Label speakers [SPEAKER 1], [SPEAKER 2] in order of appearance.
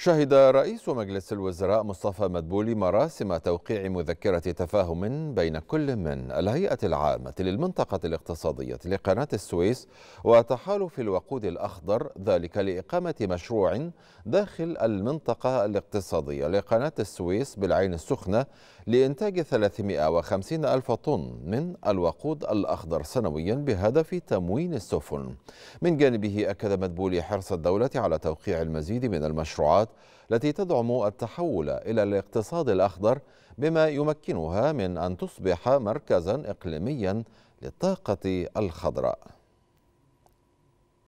[SPEAKER 1] شهد رئيس مجلس الوزراء مصطفى مدبولي مراسم توقيع مذكرة تفاهم بين كل من الهيئة العامة للمنطقة الاقتصادية لقناة السويس وتحالف الوقود الأخضر ذلك لإقامة مشروع داخل المنطقة الاقتصادية لقناة السويس بالعين السخنة لإنتاج 350 ألف طن من الوقود الأخضر سنويا بهدف تموين السفن من جانبه أكد مدبولي حرص الدولة على توقيع المزيد من المشروعات التي تدعم التحول إلى الاقتصاد الأخضر بما يمكنها من أن تصبح مركزا إقليميا للطاقة الخضراء